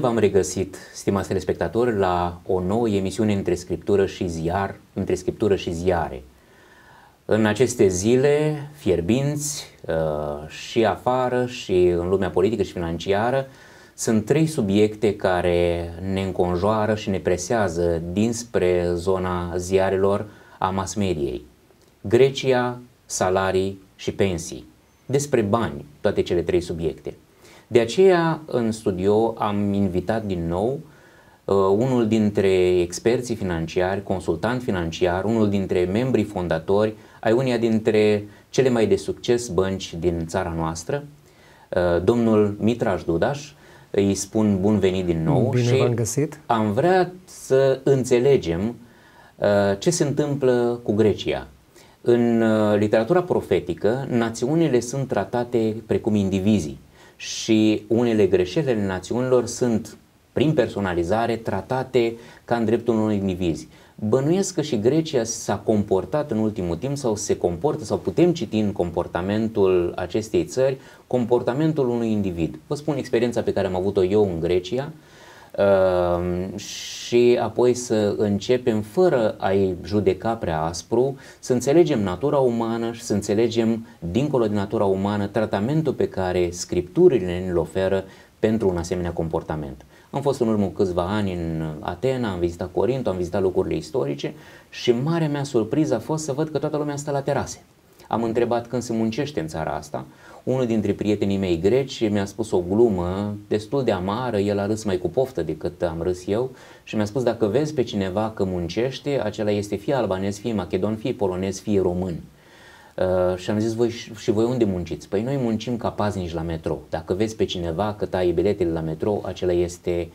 v-am regăsit, stimați telespectatori, la o nouă emisiune între scriptură și ziar, între scriptură și ziare. În aceste zile fierbinți uh, și afară și în lumea politică și financiară sunt trei subiecte care ne înconjoară și ne presează dinspre zona ziarelor a masmeriei. Grecia, salarii și pensii. Despre bani, toate cele trei subiecte. De aceea, în studio am invitat din nou uh, unul dintre experții financiari, consultant financiar, unul dintre membrii fondatori ai uneia dintre cele mai de succes bănci din țara noastră, uh, domnul Mitraș Dudaș. Îi spun bun venit din nou Bine și v-am găsit. am vrea să înțelegem uh, ce se întâmplă cu Grecia. În uh, literatura profetică, națiunile sunt tratate precum indivizii și unele greșeli ale națiunilor sunt, prin personalizare, tratate ca în dreptul unui indivizi. Bănuiesc că și Grecia s-a comportat în ultimul timp sau se comportă sau putem citi în comportamentul acestei țări comportamentul unui individ. Vă spun experiența pe care am avut-o eu în Grecia, uh, Ehm, și apoi să începem fără a-i judeca prea aspru, să înțelegem natura umană și să înțelegem dincolo de natura umană tratamentul pe care scripturile ne-l oferă pentru un asemenea comportament. Am fost în urmă câțiva ani în Atena, am vizitat Corint, am vizitat locurile istorice și marea mea surpriză a fost să văd că toată lumea stă la terase. Am întrebat când se muncește în țara asta, unul dintre prietenii mei greci mi-a spus o glumă destul de amară, el a râs mai cu poftă decât am râs eu și mi-a spus dacă vezi pe cineva că muncește, acela este fie albanez, fie macedon, fie polonez, fie român. Uh, și am zis, voi și voi unde munciți? Păi noi muncim ca paznici la metro. Dacă vezi pe cineva că taie biletele la metro, acela este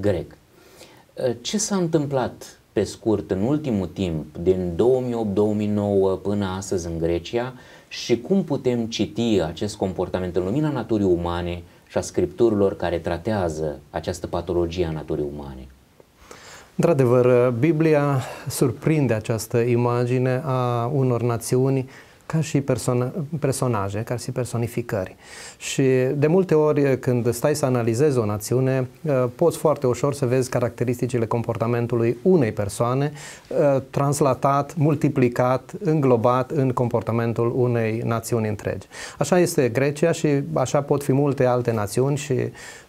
grec. Uh, ce s-a întâmplat pe scurt în ultimul timp, din 2008-2009 până astăzi în Grecia, și cum putem citi acest comportament în lumina naturii umane și a scripturilor care tratează această patologie a naturii umane. Într-adevăr, Biblia surprinde această imagine a unor națiuni ca și persoana, personaje, ca și personificări. Și de multe ori când stai să analizezi o națiune, uh, poți foarte ușor să vezi caracteristicile comportamentului unei persoane uh, translatat, multiplicat, înglobat în comportamentul unei națiuni întregi. Așa este Grecia și așa pot fi multe alte națiuni și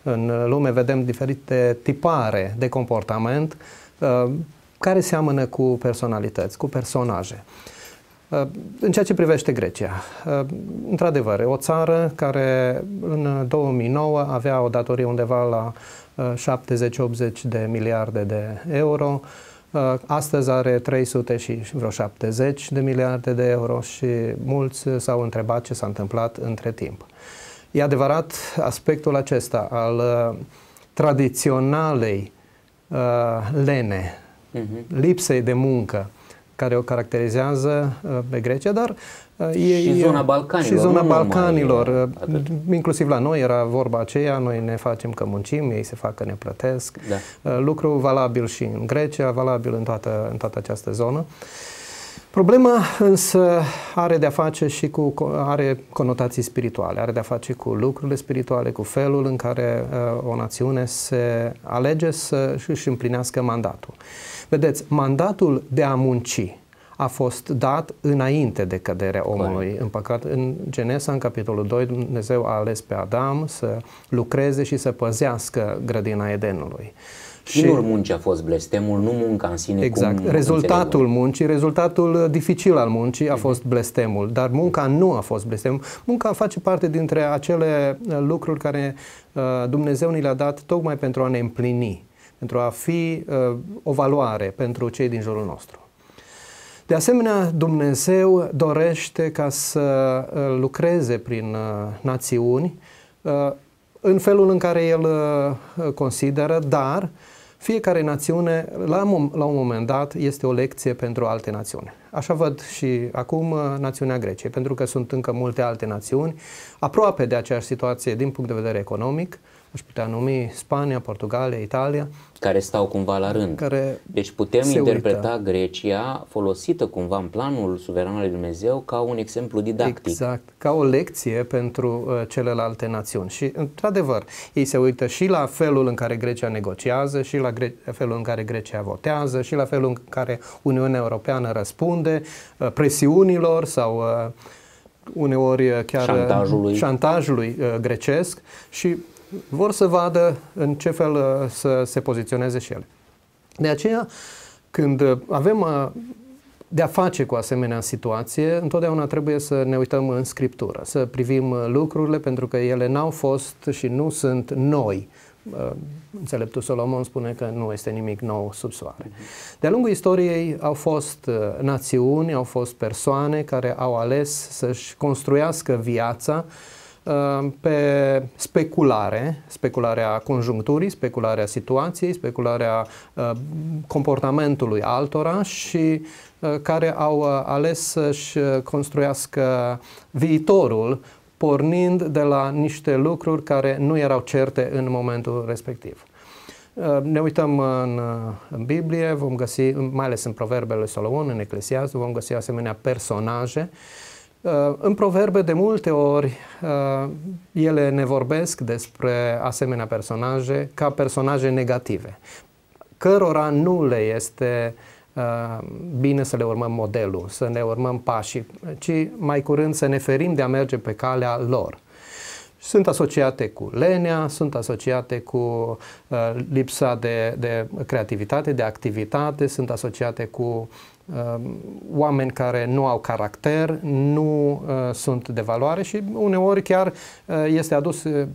în lume vedem diferite tipare de comportament uh, care seamănă cu personalități, cu personaje. În ceea ce privește Grecia, într-adevăr, o țară care în 2009 avea o datorie undeva la 70-80 uh, de miliarde de euro, uh, Astăzi are 300 și vreo 70 de miliarde de euro și mulți s-au întrebat ce s-a întâmplat între timp. E adevărat, aspectul acesta al uh, tradiționalei lene, mhm. lipsei de muncă, care o caracterizează uh, pe Grecia, dar e, uh, și zona uh, Balcanilor. Și zona Balcanilor. numai, inclusiv la noi era vorba aceea, noi ne facem că muncim, ei se fac că ne plătesc. Da. Lucru valabil și în Grecia, valabil în toată, în toată această zonă. Problema însă are de-a face și cu, are conotații spirituale, are de-a face cu lucrurile spirituale, cu felul în care uh, o națiune se alege să își împlinească mandatul. Vedeți, mandatul de a munci, a fost dat înainte de căderea omului. Clar. În păcat, în Genesa, în capitolul 2, Dumnezeu a ales pe Adam să lucreze și să păzească grădina Edenului. Și nu muncii a fost blestemul, nu munca în sine. Exact. Cum rezultatul muncii, rezultatul uh, dificil al muncii a mm. fost blestemul, dar munca nu a fost blestemul. Munca face parte dintre acele uh, lucruri care uh, Dumnezeu ni le-a dat tocmai pentru a ne împlini, pentru a fi o valoare pentru cei din jurul nostru. De asemenea, Dumnezeu dorește ca să uh, lucreze prin uh, națiuni uh, în felul în care El consideră, dar fiecare națiune, la un, la un moment dat, este o lecție pentru alte națiuni. Așa văd și acum națiunea Greciei, pentru că sunt încă multe alte națiuni aproape de aceeași situație din punct de vedere economic, aș putea numi Spania, Portugalia, Italia. Care stau cumva la rând. Care deci putem interpreta uită. Grecia folosită cumva în planul suveran al lui Dumnezeu ca un exemplu didactic. Exact, ca o lecție pentru uh, celelalte națiuni. Și, într-adevăr, ei se uită și la felul în care Grecia negociază, și la gre- felul în care Grecia votează, și la felul în care Uniunea Europeană răspunde uh, presiunilor sau... Uh, uneori uh, chiar uh, șantajului, șantajului uh, grecesc și vor să vadă în ce fel uh, să se poziționeze și ele. De aceea, când uh, avem uh, de-a face cu asemenea situație, întotdeauna trebuie să ne uităm în scriptură, să privim lucrurile, pentru că ele n-au fost și nu sunt noi. Înțeleptul Solomon spune că nu este nimic nou sub soare. De-a lungul istoriei au fost națiuni, au fost persoane care au ales să-și construiască viața uh, Ehm, pe speculare, specularea conjuncturii, specularea situației, specularea ehm, comportamentului altora și ehm, care au ales să-și construiască viitorul pornind de la niște lucruri care nu erau certe în momentul respectiv. Ne uităm în, în Biblie, vom găsi, mai ales în Proverbele Solomon, în Eclesiastul, vom găsi asemenea personaje uh, Uh, în proverbe, de multe ori, uh, ele ne vorbesc despre asemenea personaje ca personaje negative, cărora nu le este uh, bine să le urmăm modelul, să ne urmăm pașii, ci mai curând să ne ferim de a merge pe calea lor. Sunt asociate cu lenea, sunt asociate cu uh, lipsa de, de creativitate, de activitate, sunt asociate cu uh, Um, oameni care nu au caracter, nu uh, sunt de valoare și uneori chiar uh, este adus uh,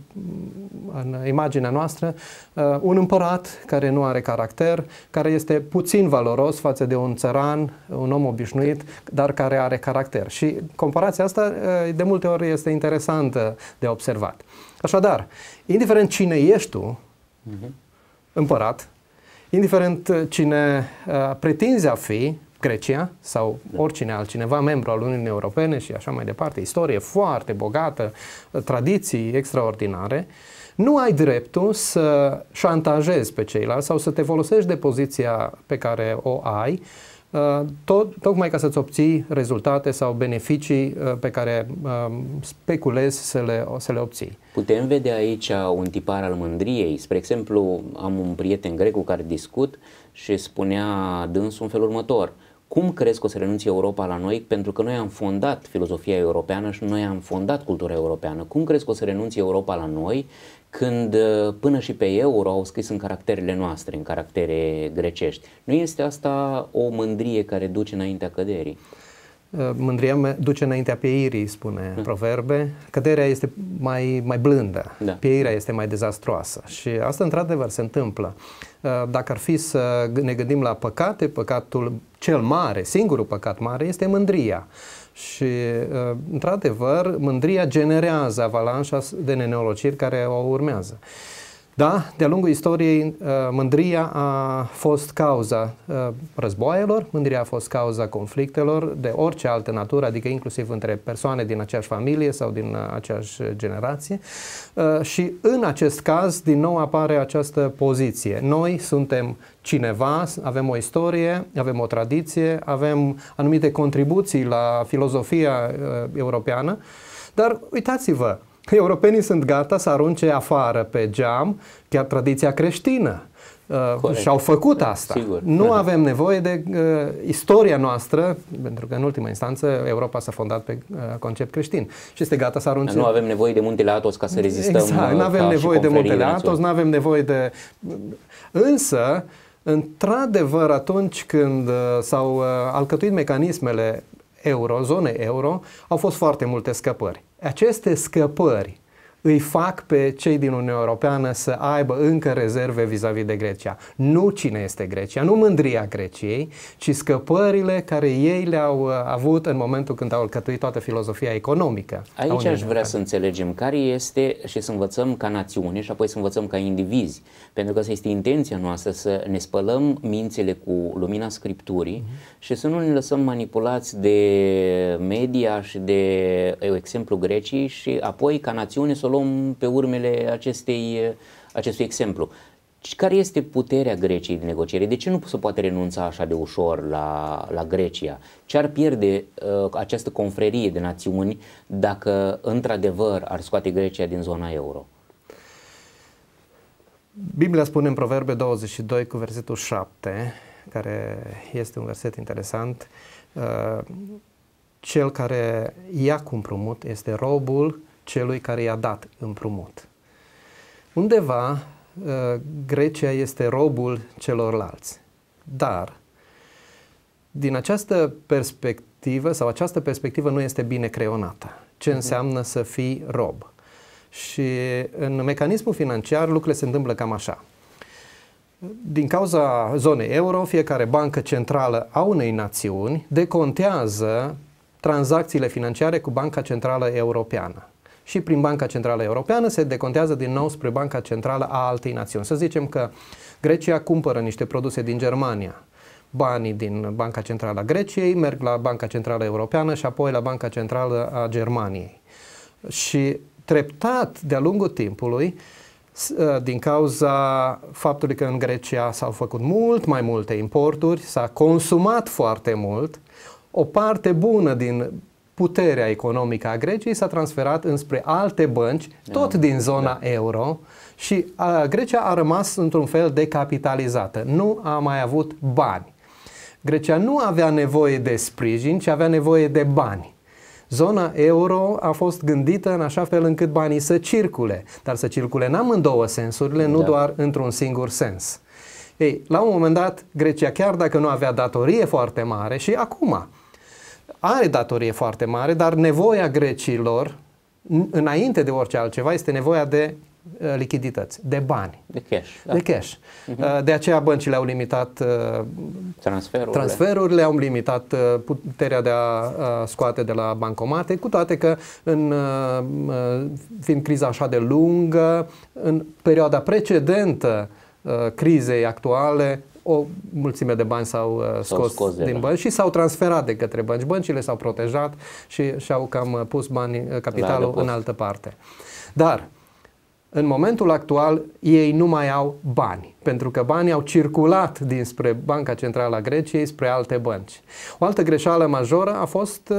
în imaginea noastră un împărat care nu are caracter, care este puțin valoros față de un țăran, un om obișnuit, dar care are caracter. Și comparația asta de multe ori este interesantă de observat. Așadar, indiferent cine ești tu, mhm. împărat, indiferent cine pretinzi a fi, Grecia sau oricine altcineva, membru al Uniunii Europene și așa mai departe, istorie foarte bogată, tradiții extraordinare, nu ai dreptul să șantajezi pe ceilalți sau să te folosești de poziția pe care o ai, uh, tot, tocmai ca să-ți obții rezultate sau beneficii uh, pe care uh, speculezi să le, să le obții. Putem vedea aici un tipar al mândriei. Spre exemplu, am un prieten grec cu care discut și spunea dânsul în felul următor – cum crezi că o să renunțe Europa la noi? Pentru că noi am fondat filozofia europeană și noi am fondat cultura europeană. Cum crezi că o să renunțe Europa la noi când uh, până și pe euro au scris în caracterele noastre, în caractere grecești? Nu este asta o mândrie care duce înaintea căderii? Uh, mândria mea duce înaintea pieirii, spune da. proverbe. Căderea este mai, mai blândă, da. pieirea este mai dezastroasă și asta într-adevăr se întâmplă. Uh, dacă ar fi să ne gândim la păcate, păcatul cel mare, singurul păcat mare este mândria. Și, uh, într-adevăr, mândria generează avalanșa de neneolociri care o urmează. Da, de-a lungul istoriei, uh, mândria a fost cauza uh, războaielor, mândria a fost cauza conflictelor de orice altă natură, adică inclusiv între persoane din aceeași familie sau din uh, aceeași generație. Și în acest caz, din nou apare această poziție. Noi suntem cineva, avem o istorie, avem o tradiție, avem anumite contribuții la filozofia europeană, dar uitați-vă, europenii sunt gata să arunce afară pe geam chiar tradiția creștină. Uh, și au făcut asta. Sigur. Nu da. avem nevoie de uh, istoria noastră, pentru că în ultima instanță Europa s-a fondat pe uh, concept creștin și este gata să arunce. Nu avem nevoie de muntele Atos ca să rezistăm. Exact, nu uh, avem nevoie de muntele Atos, nu avem nevoie de... Însă, într-adevăr, atunci când uh, s-au uh, alcătuit mecanismele euro, zone euro, au fost foarte multe scăpări aceste scăpări îi fac pe cei din Uniunea Europeană să aibă încă rezerve vis-a-vis -vis de Grecia. Nu cine este Grecia, nu mândria Greciei, ci scăpările care ei le-au uh, avut în momentul când au alcătuit toată filozofia economică. Aici aș vrea să înțelegem care este și să învățăm ca națiune și apoi să învățăm ca indivizi, pentru că asta este intenția noastră să ne spălăm mințele cu lumina Scripturii mm-hmm. și să nu ne lăsăm manipulați de media și de exemplu Greciei și apoi ca națiune să luăm pe urmele acestei, acestui exemplu. Care este puterea Greciei de negociere? De ce nu se poate renunța așa de ușor la, la Grecia? Ce ar pierde uh, această confrerie de națiuni dacă într-adevăr ar scoate Grecia din zona euro? Biblia spune în Proverbe 22 cu versetul 7, care este un verset interesant, uh, cel care ia cu împrumut este robul celui care i-a dat împrumut. Undeva uh, Grecia este robul celorlalți. Dar, din această perspectivă, sau această perspectivă nu este bine creonată. Ce mhm. înseamnă să fii rob? Și în mecanismul financiar lucrurile se întâmplă cam așa. Din cauza zonei euro, fiecare bancă centrală a unei națiuni decontează tranzacțiile financiare cu Banca Centrală Europeană și prin Banca Centrală Europeană se decontează din nou spre Banca Centrală a altei națiuni. Să zicem că Grecia cumpără niște produse din Germania, banii din Banca Centrală a Greciei merg la Banca Centrală Europeană și apoi la Banca Centrală a Germaniei. Și treptat, de-a lungul timpului, ă, din cauza faptului că în Grecia s-au făcut mult mai multe importuri, s-a consumat foarte mult, o parte bună din puterea economică a Greciei s-a transferat înspre alte bănci, da. tot din zona da. euro, și a, Grecia a rămas într-un fel decapitalizată. Nu a mai avut bani. Grecia nu avea nevoie de sprijin, ci avea nevoie de bani. Zona euro a fost gândită în așa fel încât banii să circule, dar să circule în amândouă sensurile, nu da. doar într-un singur sens. Ei, la un moment dat, Grecia, chiar dacă nu avea datorie foarte mare, și acum are datorie foarte mare, dar nevoia grecilor, înainte de orice altceva, este nevoia de uh, lichidități, de bani. De cash. Da. De cash. Uh-huh. de aceea băncile au limitat uh, transferurile. transferurile, au limitat uh, puterea de a scoate de la bancomate, cu toate că în, fiind criza așa de lungă, în perioada precedentă crizei actuale, o mulțime de bani s-au uh, scos, scos din bani. și s-au transferat de către bănci. Băncile s-au protejat și și-au cam uh, pus bani, uh, capitalul în altă parte. Dar în momentul actual ei nu mai au bani, pentru că banii au circulat dinspre Banca Centrală a Greciei spre alte bănci. O altă greșeală majoră a fost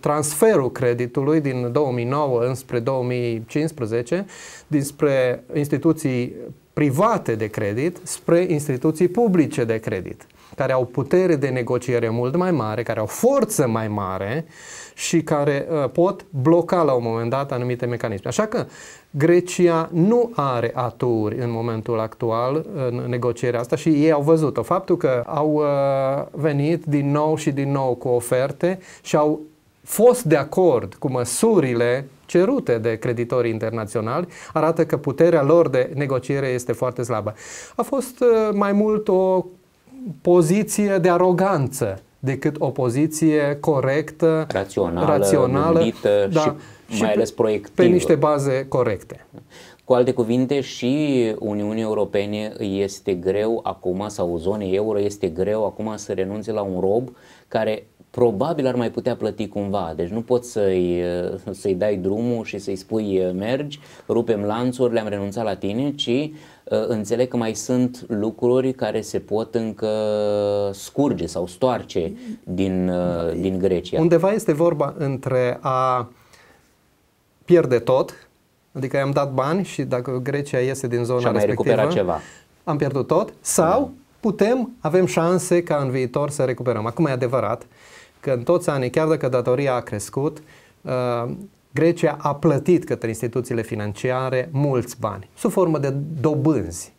transferul creditului din 2009 înspre 2015 dinspre instituții private de credit spre instituții publice de credit, care au putere de negociere mult mai mare, care au forță mai mare și care uh, pot bloca la un moment dat anumite mecanisme. Așa că Grecia nu are aturi în momentul actual uh, în negocierea asta și ei au văzut-o. Faptul că au uh, venit din nou și din nou cu oferte și au fost de acord cu măsurile cerute de creditorii internaționali, arată că puterea lor de negociere este foarte slabă. A fost uh, mai mult o poziție de aroganță decât o poziție corectă, rațională, rațională gândită da, și, și mai ales proiectivă. Pe niște baze corecte. Cu alte cuvinte, și Uniunii Europene este greu acum, sau zonei euro este greu acum să renunțe la un rob care probabil ar mai putea plăti cumva. Deci nu poți să-i, uh, să-i dai drumul și să-i spui uh, mergi, rupem lanțuri, le-am renunțat la tine, ci uh, înțeleg că mai sunt lucruri care se pot încă scurge sau stoarce din, din Grecia. Undeva este vorba între a pierde tot, adică am dat bani și dacă Grecia iese din zona și am respectivă, mai ceva. am pierdut tot, sau da. putem, avem șanse ca în viitor să recuperăm. Acum e adevărat, uh, că în toți anii, chiar dacă datoria a crescut, uh, Grecia a plătit către instituțiile financiare mulți bani, sub formă de dobânzi.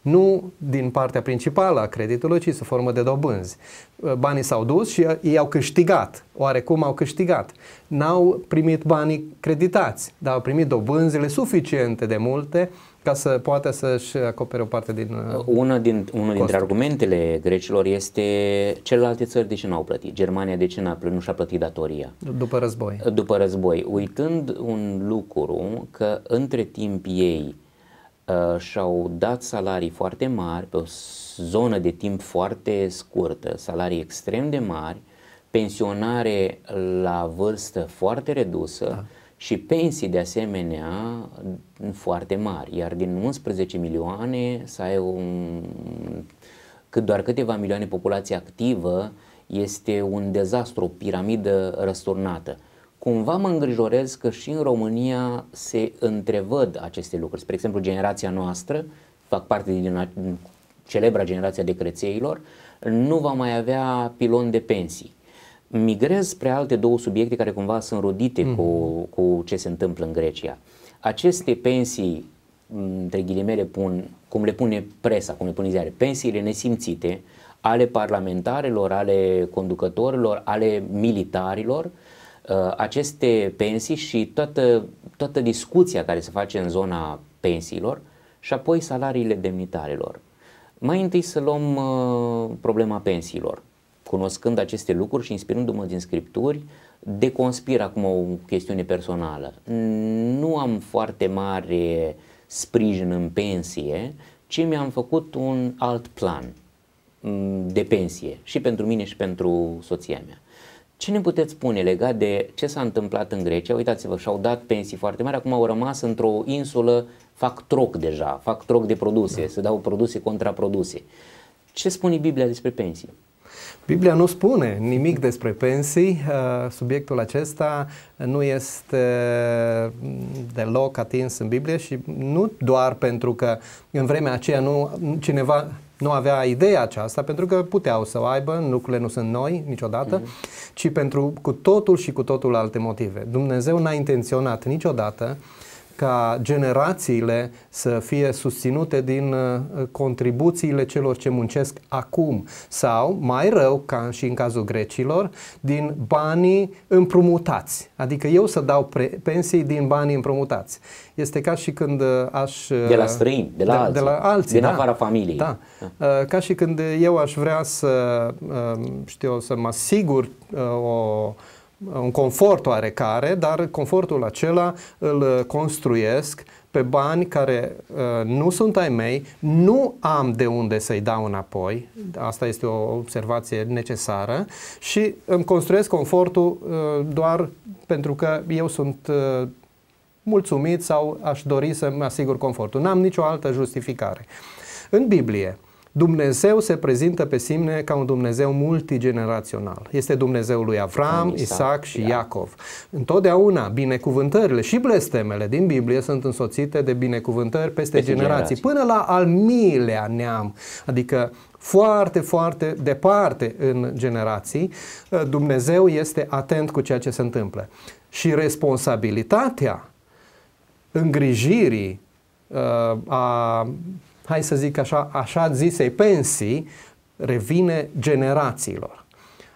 Nu din partea principală a creditului, ci sub formă de dobânzi. Uh, banii s-au dus și ei au câștigat. Oarecum au câștigat. N-au primit banii creditați, dar au primit dobânzile suficiente de multe ca să poată să-și acopere o parte din uh, Una din, Unul costul. dintre argumentele grecilor este celelalte țări de ce n-au plătit. Germania de ce n-a, nu și-a plătit datoria? După război. După război. Uitând un lucru că între timp ei uh, și-au dat salarii foarte mari pe o zonă de timp foarte scurtă, salarii extrem de mari, pensionare la vârstă foarte redusă, da și pensii de asemenea foarte mari, iar din 11 milioane să ai un, cât doar câteva milioane populație activă este un dezastru, o piramidă răsturnată. Cumva mă îngrijorez că și în România se întrevăd aceste lucruri. Spre exemplu, generația noastră, fac parte din celebra generația de crețeilor, nu va mai avea pilon de pensii migrez spre alte două subiecte care cumva sunt rodite mm. cu, cu ce se întâmplă în Grecia. Aceste pensii, între ghilimele, pun, cum le pune presa, cum le pune ziare, pensiile nesimțite ale parlamentarilor, ale conducătorilor, ale militarilor, uh, aceste pensii și toată, toată discuția care se face în zona pensiilor și apoi salariile demnitarilor. Mai întâi să luăm uh, problema pensiilor cunoscând aceste lucruri și inspirându-mă din scripturi, deconspir acum o chestiune personală. Nu am foarte mare sprijin în pensie, ci mi-am făcut un alt plan mm, de pensie și pentru mine și pentru soția mea. Ce ne puteți spune legat de ce s-a întâmplat în Grecia? Uitați-vă, și-au dat pensii foarte mari, acum au rămas într-o insulă, fac troc deja, fac troc de produse, da. se dau produse produse. Ce spune Biblia despre pensii? Biblia nu spune nimic despre pensii. Uh, subiectul acesta nu este uh, deloc atins în Biblie și nu doar pentru că în vremea aceea nu, cineva nu avea ideea aceasta, pentru că puteau să o aibă, lucrurile nu sunt noi niciodată, mm-hmm. ci pentru cu totul și cu totul alte motive. Dumnezeu n-a intenționat niciodată uh, ca generațiile să fie susținute din uh, contribuțiile celor ce muncesc acum sau, mai rău, ca și în cazul grecilor, din banii împrumutați. Adică eu să dau pre- pensii din banii împrumutați. Este ca și când uh, aș... De la uh, străini, de la de, alții. De la alții din da. afara familiei. Da. da. Ca și când eu aș vrea să, știu, să mă asigur o un confort oarecare, dar confortul acela îl construiesc pe bani care uh, nu sunt ai mei, nu am de unde să-i dau înapoi, asta este o observație necesară, și îmi construiesc confortul uh, doar pentru că eu sunt uh, mulțumit sau aș dori să-mi asigur confortul. N-am nicio altă justificare. În Biblie, Dumnezeu se prezintă pe sine ca un Dumnezeu multigenerațional. Este Dumnezeul lui Avram, Isaac, Isaac și Iacov. Da. Iacov. Întotdeauna binecuvântările și blestemele din Biblie sunt însoțite de binecuvântări peste, peste generații, până la al milea neam, adică foarte, foarte departe în generații, ă, Dumnezeu este atent cu ceea ce se întâmplă. Și responsabilitatea îngrijirii ă, a hai să zic așa, așa zisei pensii, revine generațiilor.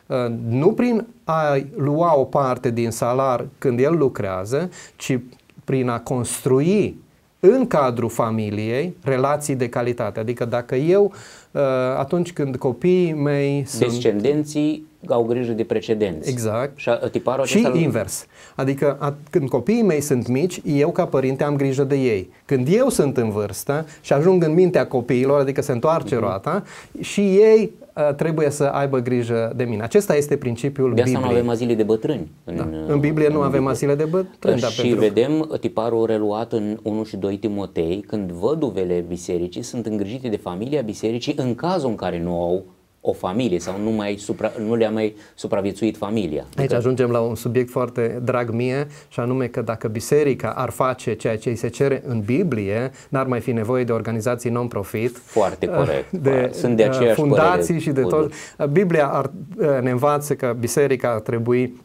Uh, nu prin a lua o parte din salar când el lucrează, ci prin a construi în cadrul familiei relații de calitate. Adică dacă eu, uh, atunci când copiii mei sunt... Descendenții au grijă de precedenți. Exact. Și tiparul Și acesta invers. Adică a, când copiii mei sunt mici, eu ca părinte am grijă de ei. Când eu sunt în vârstă și ajung în mintea copiilor, adică se întoarce mm-hmm. roata, și ei a, trebuie să aibă grijă de mine. Acesta este principiul De asta Bibliei. nu avem azile de bătrâni. În, da. Uh, în Biblie în nu avem azile de bătrâni. Da, și pentru... vedem uh, tiparul reluat în 1 și 2 Timotei, când văduvele bisericii sunt îngrijite de familia bisericii în cazul în care nu au o familie sau nu, mai supra, nu le-a mai supraviețuit familia. Aici adică... ajungem la un subiect foarte drag mie și anume că dacă biserica ar face ceea ce îi se cere în Biblie, n-ar mai fi nevoie de organizații non-profit. Foarte corect. De, Sunt de aceeași fundații și de tot. Biblia ar, eh, ne învață că biserica ar trebui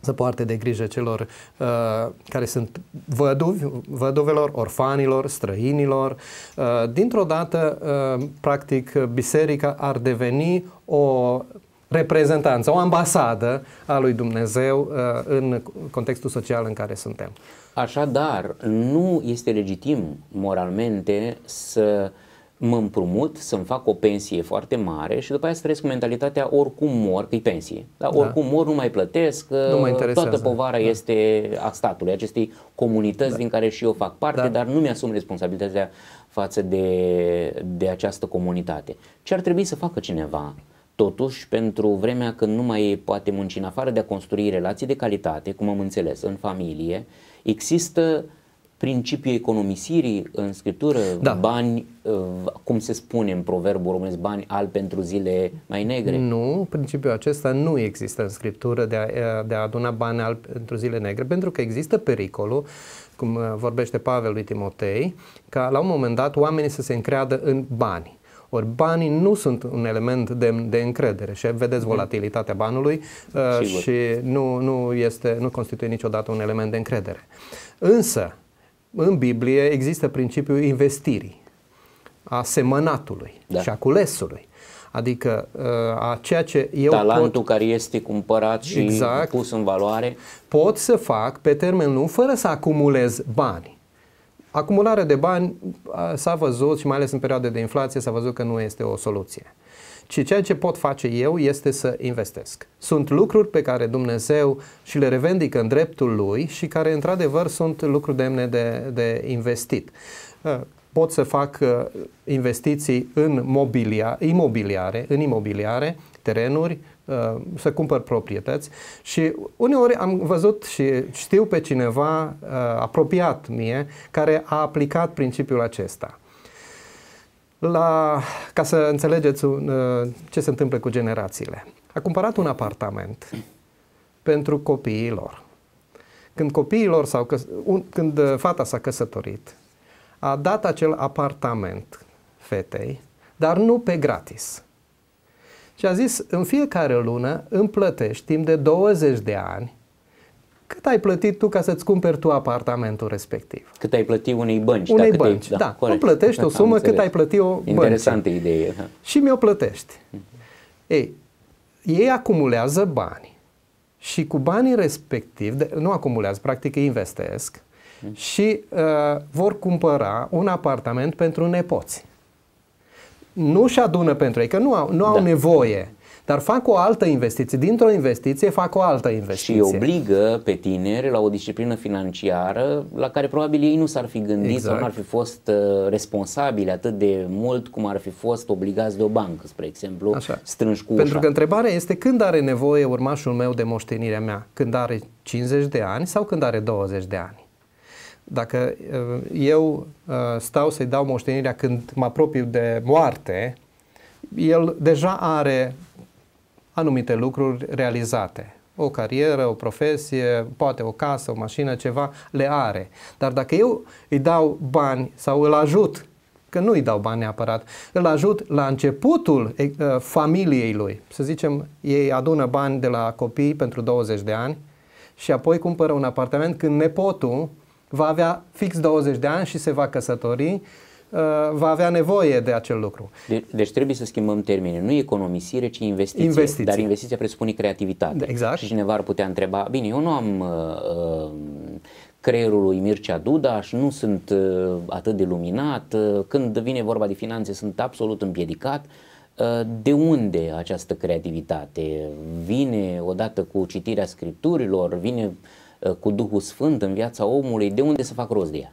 să poarte de grijă celor uh, care sunt văduvi, văduvelor, orfanilor, străinilor. Uh, dintr-o dată, uh, practic, biserica ar deveni o reprezentanță, o ambasadă a lui Dumnezeu uh, în contextul social în care suntem. Așadar, nu este legitim moralmente să uh, mă împrumut să-mi fac o pensie foarte mare și după aia să trăiesc cu mentalitatea oricum mor, că pensie, da? oricum mor nu mai plătesc, nu mă uh, toată povara da. este a statului, acestei comunități da. din care și eu fac parte, da. dar nu mi-asum responsabilitatea față de, de această comunitate. Ce ar trebui să facă cineva totuși pentru vremea când nu mai poate munci în afară de a construi relații de calitate, cum am înțeles, în familie, există uh, principiul economisirii în scriptură, da. bani, uh, cum se spune în proverbul românesc, bani al pentru zile mai negre? Nu, principiul acesta nu există în scriptură de a, uh, de a aduna bani al pentru zile negre, pentru că există pericolul, cum uh, vorbește Pavel lui Timotei, ca la un moment dat oamenii să se încreadă în bani. Ori banii nu sunt un element de, de încredere și vedeți mhm. volatilitatea banului uh, și nu, nu, este, nu constituie niciodată un element de încredere. Însă, în Biblie există principiul investirii, a semănatului da. și a culesului. Adică uh, a ceea ce eu Talentul pot, care este cumpărat și exact, pus în valoare. Pot să fac pe termen lung fără să acumulez bani. Acumularea de bani uh, s-a văzut și mai ales în perioade de inflație s-a văzut că nu este o soluție ci ceea ce pot face eu este să investesc. Sunt lucruri pe care Dumnezeu și le revendică în dreptul lui și care, într-adevăr, sunt lucruri demne de, de investit. Uh, pot să fac uh, investiții în mobilia, imobiliare, în imobiliare, terenuri, uh, să cumpăr proprietăți și uneori am văzut și știu pe cineva apropiat mie care a aplicat principiul acesta la, ca să înțelegeți un, uh, ce se întâmplă cu generațiile. A cumpărat un apartament pentru copiii lor. Când copiii lor sau când uh, fata s-a căsătorit, a dat acel apartament fetei, dar nu pe gratis. Și a zis, în fiecare lună îmi plătești timp de 20 de ani cât ai plătit tu ca să-ți cumperi tu apartamentul respectiv. Cât ai plătit unei bănci. Unei dacă bănci, da. da. Nu plătești o sumă cât ai plătit o Interesantă idee. Da. Și mi-o plătești. Ei, ei acumulează bani și cu banii respectiv, de, nu acumulează, practic investesc și uh, vor cumpăra un apartament pentru nepoți. Nu și adună pentru ei, că nu au, nu au da. nevoie dar fac o altă investiție. Dintr-o investiție fac o altă investiție. Și obligă pe tineri la o disciplină financiară la care probabil ei nu s-ar fi gândit exact. sau nu ar fi fost uh, responsabili atât de mult cum ar fi fost obligați de o bancă, spre exemplu, Așa. strânși cu ușa. Pentru că întrebarea este când are nevoie urmașul meu de moștenirea mea? Când are 50 de ani sau când are 20 de ani? Dacă uh, eu uh, stau să-i dau moștenirea când mă apropiu de moarte, el deja are anumite lucruri realizate. O carieră, o profesie, poate o casă, o mașină, ceva, le are. Dar dacă eu îi dau bani sau îl ajut, că nu îi dau bani neapărat, îl ajut la începutul eh, familiei lui. Să zicem, ei adună bani de la copii pentru 20 de ani și apoi cumpără un apartament când nepotul va avea fix 20 de ani și se va căsători Uh, va avea nevoie de acel lucru. De, deci trebuie să schimbăm termenii. Nu economisire, ci investiție. investiție. Dar investiția presupune creativitate. Da, exact. Și cineva ar putea întreba, bine, eu nu am uh, uh, creierul lui Mircea Duda și nu sunt uh, atât de luminat. Uh, când vine vorba de finanțe sunt absolut împiedicat. Uh, de unde această creativitate? Vine odată cu citirea scripturilor, vine cu Duhul Sfânt în viața omului, de unde să fac rost de ea?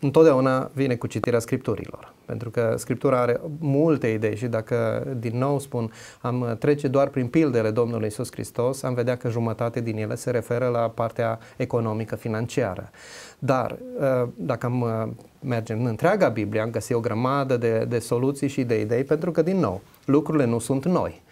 întotdeauna vine cu citirea scripturilor. Pentru că scriptura are multe idei și dacă, din nou spun, am uh, trece doar prin pildele Domnului Isus Hristos, am vedea că jumătate din ele se referă la partea economică, financiară. Dar uh, dacă am uh, mergem în întreaga Biblie, am găsit o grămadă de, de soluții și de idei, pentru că, din nou, lucrurile nu sunt noi.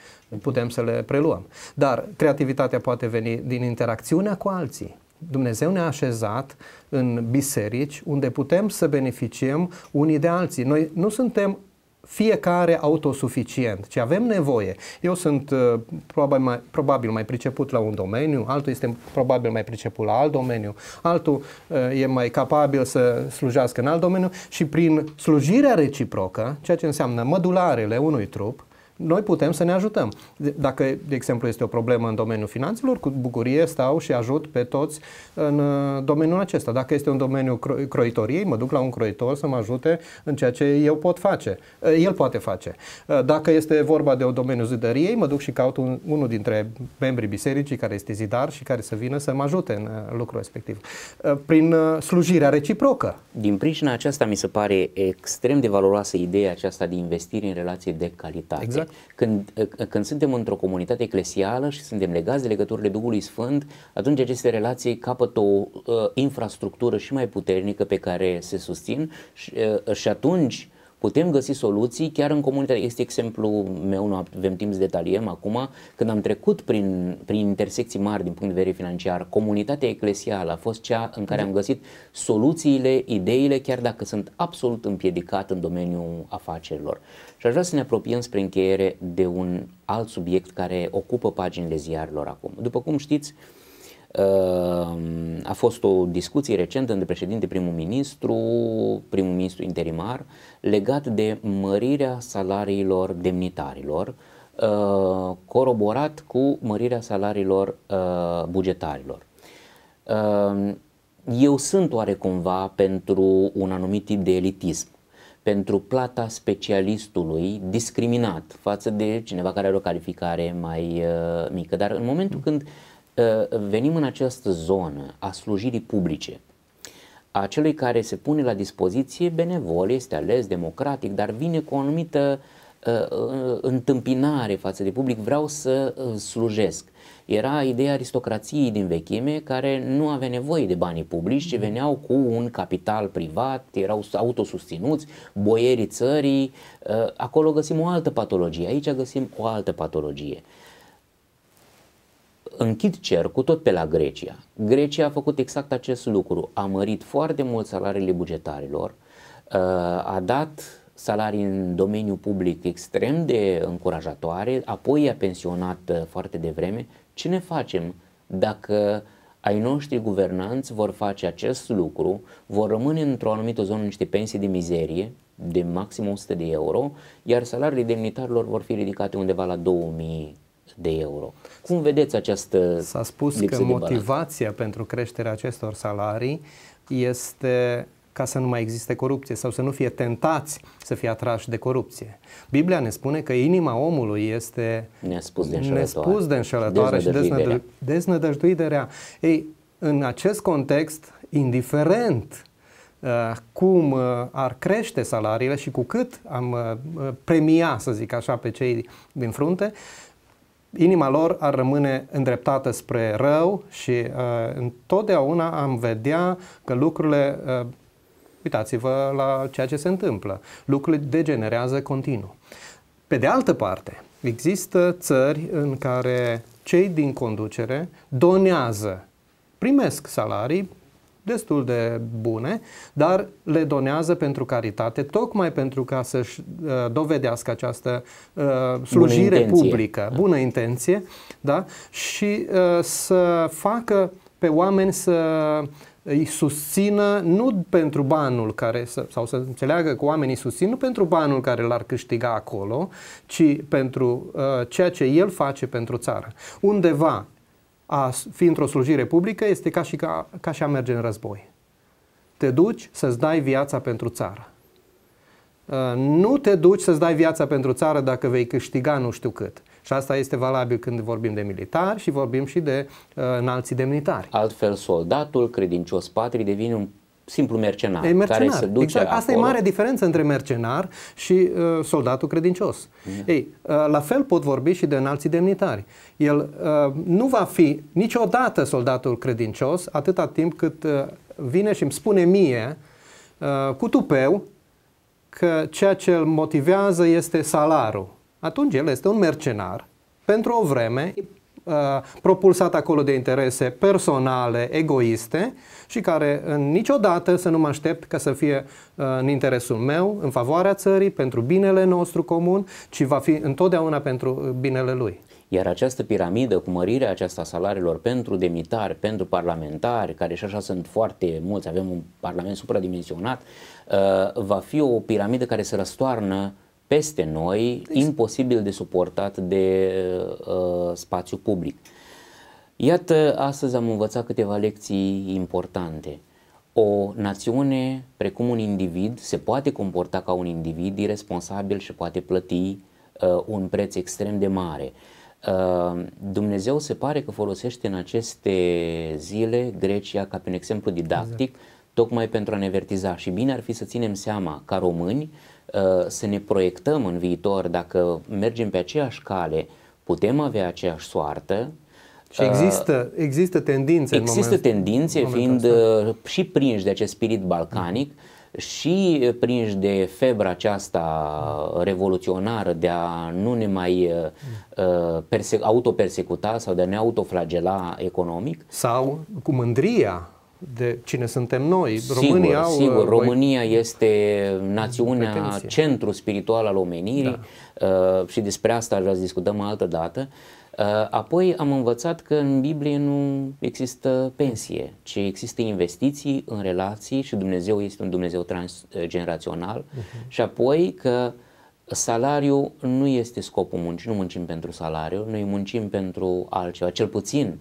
Putem să le preluăm. Dar creativitatea poate veni din interacțiunea cu alții Dumnezeu ne-a așezat în biserici unde putem să beneficiem unii de alții. Noi nu suntem fiecare autosuficient, ci avem nevoie. Eu sunt uh, probabil mai, probabil mai priceput la un domeniu, altul este probabil mai priceput la alt domeniu, altul uh, e mai capabil să slujească în alt domeniu și prin slujirea reciprocă, ceea ce înseamnă mădularele unui trup, noi putem să ne ajutăm. Dacă, de exemplu, este o problemă în domeniul finanțelor, cu bucurie stau și ajut pe toți în uh, domeniul acesta. Dacă este un domeniu cro- croitoriei, mă duc la un croitor să mă ajute în ceea ce eu pot face. Uh, el poate face. Uh, dacă este vorba de o domeniu zidăriei, mă duc și caut un, unul dintre membrii bisericii care este zidar și care să vină să mă ajute în lucrul respectiv. Prin slujirea reciprocă. Din pricina aceasta mi se pare extrem de valoroasă ideea aceasta de investire în relație de calitate. Exact. Când, ă, când suntem într-o comunitate eclesială și suntem legați de legăturile Duhului Sfânt, atunci aceste relații capătă o uh, infrastructură și mai puternică pe care se susțin și, uh, și atunci putem găsi soluții chiar în comunitate. Este exemplu meu, nu avem timp să detaliem acum, când am trecut prin, prin intersecții mari din punct de vedere financiar, comunitatea eclesială a fost cea în care da. am găsit soluțiile, ideile, chiar dacă sunt absolut împiedicat în domeniul afacerilor. Și aș vrea să ne apropiem spre încheiere de un alt subiect care ocupă paginile ziarilor acum. După cum știți, uh, Ehm, a fost o discuție recentă între președinte primul ministru, primul ministru interimar, legat de mărirea salariilor demnitarilor, ehm, coroborat cu mărirea salariilor ehm, bugetarilor. Eu sunt oarecumva pentru un anumit tip de elitism pentru plata specialistului discriminat față de cineva care are o calificare mai uh, mică. Dar în momentul mm. când uh, Uh, venim în această zonă a slujirii publice, a celui care se pune la dispoziție benevol, este ales democratic, dar vine cu o anumită uh, uh, întâmpinare față de public, vreau să slujesc. Era ideea aristocrației din vechime care nu avea nevoie de banii publici, ci veneau cu un capital privat, erau autosustinuți, boierii țării. Acolo găsim o altă patologie, aici găsim o altă patologie închid cercul tot pe la Grecia. Grecia a făcut exact acest lucru, a mărit foarte mult salariile bugetarilor, uh, a dat salarii în domeniul public extrem de încurajatoare, apoi a pensionat uh, foarte devreme. Ce ne facem dacă ai noștri guvernanți vor face acest lucru, vor rămâne într-o anumită zonă niște pensii de mizerie, de maxim 100 de euro, iar salariile demnitarilor vor fi ridicate undeva la 2000 de euro. Cum vedeți această S-a spus că motivația pentru creșterea acestor salarii este ca să nu mai existe corupție sau să nu fie tentați să fie atrași de corupție. Biblia ne spune că inima omului este nespus de înșelătoare, nespus de înșelătoare deznădăjduiderea. și deznădăjduiderea. Ei, în acest context, indiferent uh, cum uh, ar crește salariile și cu cât am uh, premia, să zic așa, pe cei din frunte, inima lor ar rămâne îndreptată spre rău și uh, întotdeauna am vedea că lucrurile, uh, uitați-vă la ceea ce se întâmplă, lucrurile degenerează continuu. Pe de altă parte, există țări în care cei din conducere donează, primesc salarii destul de bune, dar le donează pentru caritate, tocmai pentru ca să-și uh, dovedească această uh, slujire bună publică, da. bună intenție, da? și uh, să facă pe oameni să îi susțină nu pentru banul care, sau să înțeleagă că oamenii susțin nu pentru banul care l-ar câștiga acolo, ci pentru uh, ceea ce el face pentru țară. Undeva a fi într-o slujire publică este ca și, ca, ca și a merge în război. Te duci să-ți dai viața pentru țară. Uh, nu te duci să-ți dai viața pentru țară dacă vei câștiga nu știu cât. Și asta este valabil când vorbim de militari și vorbim și de uh, înalți demnitari. Altfel, soldatul credincios patrii devine un simplu mercenar, e mercenar care se duce exact. Asta acolo. e mare diferență între mercenar și uh, soldatul credincios. Yeah. Mm. Ei, uh, la fel pot vorbi și de înalții demnitari. El uh, nu va fi niciodată soldatul credincios atâta timp cât uh, vine și îmi spune mie uh, cu tupeu că ceea ce îl motivează este salarul. Atunci el este un mercenar pentru o vreme Uh, propulsat acolo de interese personale, egoiste și care niciodată să nu mă aștept ca să fie uh, în interesul meu, în favoarea țării, pentru binele nostru comun, ci va fi întotdeauna pentru uh, binele lui. Iar această piramidă cu mărirea aceasta a salariilor pentru demitari, pentru parlamentari, care și așa sunt foarte mulți, avem un parlament supradimensionat, va fi o piramidă care se răstoarnă peste noi, deci... imposibil de suportat de uh, spațiu public. Iată, astăzi am învățat câteva lecții importante. O națiune, precum un individ, se poate comporta ca un individ irresponsabil și poate plăti uh, un preț extrem de mare. Uh, Dumnezeu se pare că folosește în aceste zile Grecia ca pe un exemplu didactic, exact. tocmai pentru a ne vertiza. Și bine ar fi să ținem seama, ca români, uh, Uh, să ne proiectăm în viitor, dacă mergem pe aceeași cale, putem avea aceeași soartă. Și uh, există, există tendințe. Există moment, tendințe, în fiind asta. Uh, și prinși de acest spirit balcanic, mm. și prinși de febra aceasta revoluționară de a nu ne mai mm. perse- autopersecuta sau de a ne autoflagela economic. Sau cu mândria de cine suntem noi, sigur, România. Uh, sigur, voi... Păi, România este națiunea, pretenție. centru spiritual al omenirii da. uh, și despre asta aș vrea să discutăm altă dată. Uh, apoi am învățat că în Biblie nu există pensie, ci există investiții în relații și Dumnezeu este un Dumnezeu transgenerațional uh-huh. și apoi că salariul nu este scopul muncii, nu muncim pentru salariu, noi muncim pentru altceva, cel puțin uh,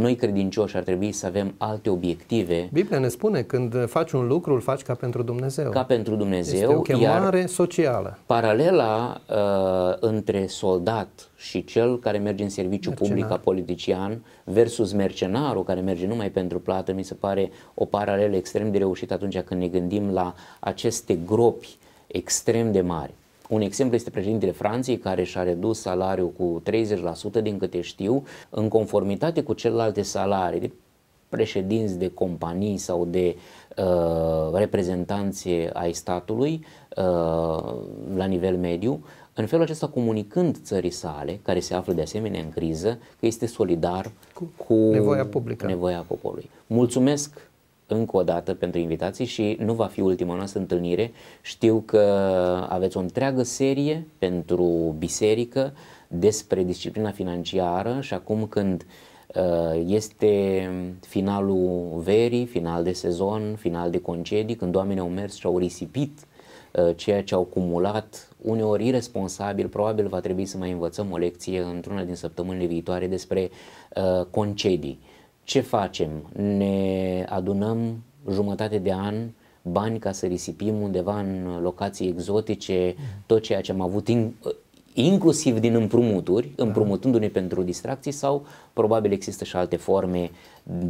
noi credincioși ar trebui să avem alte obiective. Biblia ne spune când faci un lucru, îl faci ca pentru Dumnezeu. Ca pentru Dumnezeu. Este o chemare iar socială. Paralela uh, între soldat și cel care merge în serviciu Mercenar. public ca politician versus mercenarul care merge numai pentru plată, mi se pare o paralelă extrem de reușită atunci când ne gândim la aceste gropi extrem de mari. Un exemplu este președintele Franței care și-a redus salariul cu 30% din câte știu, în conformitate cu celelalte salarii de președinți de companii sau de uh, reprezentanțe ai statului uh, la nivel mediu, în felul acesta comunicând țării sale, care se află de asemenea în criză, că este solidar cu, cu nevoia publică. Nevoia poporului. Mulțumesc încă o dată pentru invitații și nu va fi ultima noastră întâlnire. Știu că aveți o întreagă serie pentru biserică despre disciplina financiară și acum când uh, este finalul verii, final de sezon, final de concedii, când oamenii au mers și au risipit uh, ceea ce au cumulat, uneori irresponsabil, probabil va trebui să mai învățăm o lecție într-una din săptămânile viitoare despre uh, concedii ce facem? Ne adunăm jumătate de an bani ca să risipim undeva în locații exotice mhm. tot ceea ce am avut in, inclusiv din împrumuturi, da. împrumutându-ne pentru distracții sau probabil există și alte forme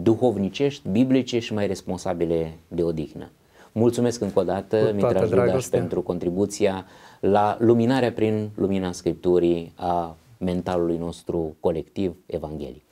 duhovnicești, biblice și mai responsabile de odihnă. Mulțumesc încă o dată, Mitraj Dudaș, pentru contribuția la luminarea prin lumina Scripturii a mentalului nostru colectiv evanghelic.